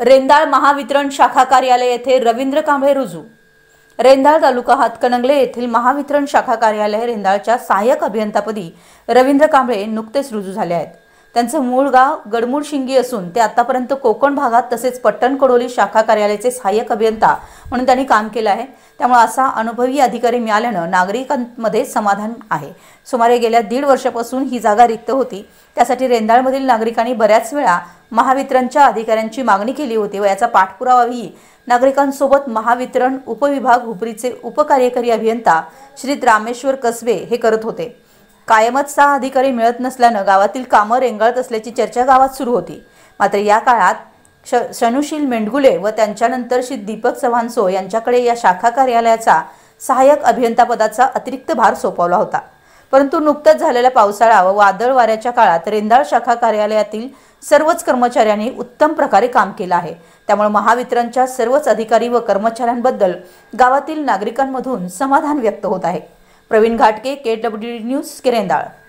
रेंदाळ महावितरण शाखा कार्यालय येथे रवींद्र कांबळे रुजू रेंदाळ तालुका हातकणंगले येथील महावितरण शाखा कार्यालय रेंदाळच्या सहाय्यक अभियंतापदी रवींद्र कांबळे नुकतेच रुजू झाले आहेत त्यांचं मूळ गाव गडमूळ शिंगी असून ते आतापर्यंत कोकण भागात तसेच पट्टण कडोली शाखा कार्यालयाचे सहाय्यक अभियंता म्हणून त्यांनी काम केलं आहे त्यामुळे असा अनुभवी अधिकारी मिळाल्यानं नागरिकांमध्ये समाधान आहे सुमारे गेल्या दीड वर्षापासून ही जागा रिक्त होती त्यासाठी रेंदाळमधील नागरिकांनी बऱ्याच वेळा महावितरणच्या अधिकाऱ्यांची मागणी केली होती व याचा पाठपुरावाही नागरिकांसोबत महावितरण उपविभाग हुबरीचे उपकार्यकारी अभियंता श्री रामेश्वर कसबे हे करत होते कायमच सहा अधिकारी मिळत नसल्यानं गावातील कामं रेंगाळत असल्याची चर्चा गावात सुरू होती मात्र या काळात श शनुशील मेंढगुले व त्यांच्यानंतर श्री दीपक चव्हाणसो यांच्याकडे या शाखा कार्यालयाचा सहाय्यक अभियंता पदाचा अतिरिक्त भार सोपवला होता परंतु नुकतंच झालेल्या पावसाळा व वादळ वाऱ्याच्या काळात रेंदाळ शाखा कार्यालयातील सर्वच कर्मचाऱ्यांनी उत्तम प्रकारे काम केलं आहे त्यामुळे महावितरणच्या सर्वच अधिकारी व कर्मचाऱ्यांबद्दल गावातील नागरिकांमधून समाधान व्यक्त होत आहे Praveen Ghatke K W news केरेंदाळ